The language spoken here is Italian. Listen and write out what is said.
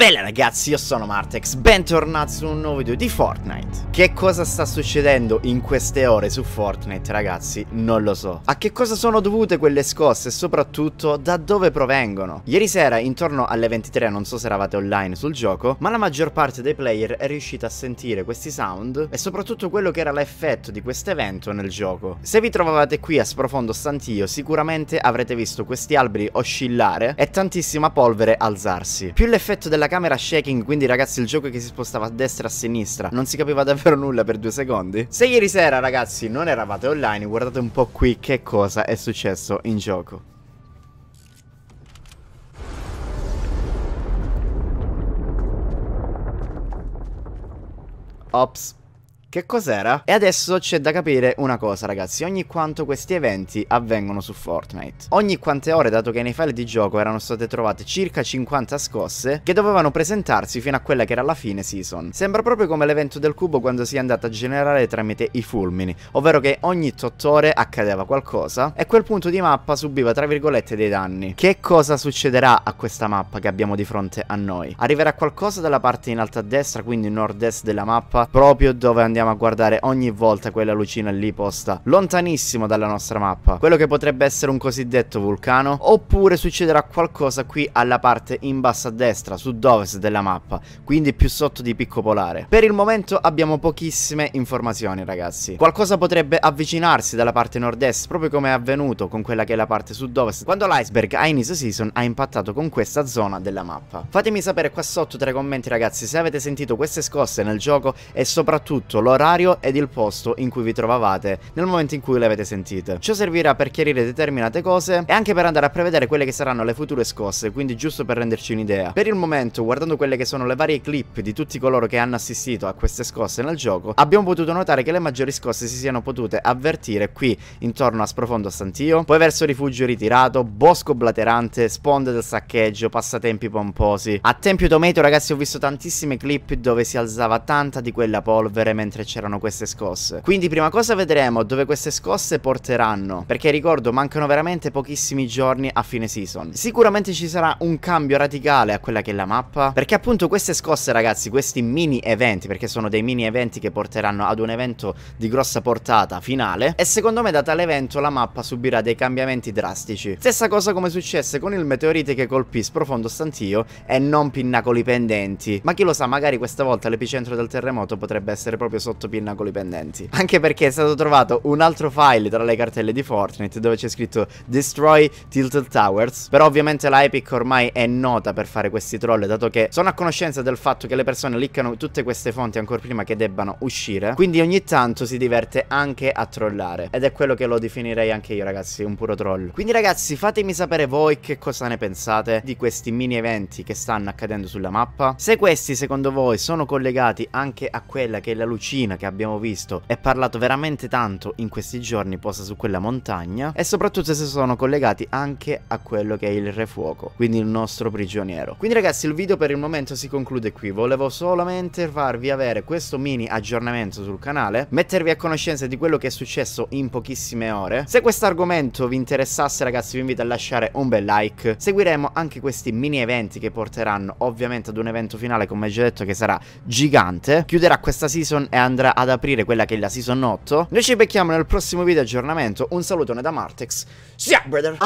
Bella ragazzi, io sono Martex, bentornati su un nuovo video di Fortnite Che cosa sta succedendo in queste ore su Fortnite ragazzi? Non lo so A che cosa sono dovute quelle scosse e soprattutto da dove provengono? Ieri sera intorno alle 23, non so se eravate online sul gioco Ma la maggior parte dei player è riuscita a sentire questi sound E soprattutto quello che era l'effetto di questo evento nel gioco Se vi trovavate qui a sprofondo stantio sicuramente avrete visto questi alberi oscillare E tantissima polvere alzarsi Più l'effetto della camera shaking, quindi ragazzi il gioco è che si spostava a destra e a sinistra. Non si capiva davvero nulla per due secondi. Se ieri sera ragazzi non eravate online, guardate un po' qui che cosa è successo in gioco. Ops. Che cos'era? E adesso c'è da capire una cosa ragazzi, ogni quanto questi eventi avvengono su Fortnite. Ogni quante ore, dato che nei file di gioco erano state trovate circa 50 scosse, che dovevano presentarsi fino a quella che era la fine season. Sembra proprio come l'evento del cubo quando si è andata a generare tramite i fulmini, ovvero che ogni 8 ore accadeva qualcosa e quel punto di mappa subiva tra virgolette dei danni. Che cosa succederà a questa mappa che abbiamo di fronte a noi? Arriverà qualcosa dalla parte in alto a destra, quindi nord-est della mappa, proprio dove andiamo andiamo a guardare ogni volta quella lucina lì posta lontanissimo dalla nostra mappa. Quello che potrebbe essere un cosiddetto vulcano. Oppure succederà qualcosa qui alla parte in basso a destra, sud-ovest della mappa. Quindi più sotto di picco polare. Per il momento abbiamo pochissime informazioni ragazzi. Qualcosa potrebbe avvicinarsi dalla parte nord-est proprio come è avvenuto con quella che è la parte sud-ovest. Quando l'iceberg a inizio season ha impattato con questa zona della mappa. Fatemi sapere qua sotto tra i commenti ragazzi se avete sentito queste scosse nel gioco e soprattutto lo l'orario ed il posto in cui vi trovavate nel momento in cui le avete sentite. Ciò servirà per chiarire determinate cose e anche per andare a prevedere quelle che saranno le future scosse, quindi giusto per renderci un'idea. Per il momento, guardando quelle che sono le varie clip di tutti coloro che hanno assistito a queste scosse nel gioco, abbiamo potuto notare che le maggiori scosse si siano potute avvertire qui intorno a Sprofondo Santio, poi verso Rifugio Ritirato, Bosco Blaterante, Sponde del Saccheggio, Passatempi Pomposi. A Tempio Tomato ragazzi ho visto tantissime clip dove si alzava tanta di quella polvere mentre mentre c'erano queste scosse. Quindi prima cosa vedremo dove queste scosse porteranno, perché ricordo mancano veramente pochissimi giorni a fine season. Sicuramente ci sarà un cambio radicale a quella che è la mappa, perché appunto queste scosse ragazzi, questi mini eventi, perché sono dei mini eventi che porteranno ad un evento di grossa portata finale, e secondo me da tale evento la mappa subirà dei cambiamenti drastici. Stessa cosa come successe con il meteorite che colpì sprofondo stantio e non pinnacoli pendenti, ma chi lo sa magari questa volta l'epicentro del terremoto potrebbe essere proprio sotto sotto pinnacoli pendenti. Anche perché è stato trovato un altro file tra le cartelle di Fortnite dove c'è scritto Destroy Tilted Towers. Però ovviamente la Epic ormai è nota per fare questi troll dato che sono a conoscenza del fatto che le persone liccano tutte queste fonti ancora prima che debbano uscire. Quindi ogni tanto si diverte anche a trollare. Ed è quello che lo definirei anche io ragazzi, un puro troll. Quindi ragazzi fatemi sapere voi che cosa ne pensate di questi mini eventi che stanno accadendo sulla mappa. Se questi secondo voi sono collegati anche a quella che è la lucina Cina che abbiamo visto e parlato veramente tanto in questi giorni posta su quella montagna e soprattutto se sono collegati anche a quello che è il Re Fuoco, quindi il nostro prigioniero. Quindi ragazzi il video per il momento si conclude qui, volevo solamente farvi avere questo mini aggiornamento sul canale, mettervi a conoscenza di quello che è successo in pochissime ore. Se questo argomento vi interessasse ragazzi vi invito a lasciare un bel like, seguiremo anche questi mini eventi che porteranno ovviamente ad un evento finale come già detto che sarà gigante, chiuderà questa season e andrà andrà ad aprire quella che è la season 8. Noi ci becchiamo nel prossimo video aggiornamento. Un salutone da Martex. Ciao, brother!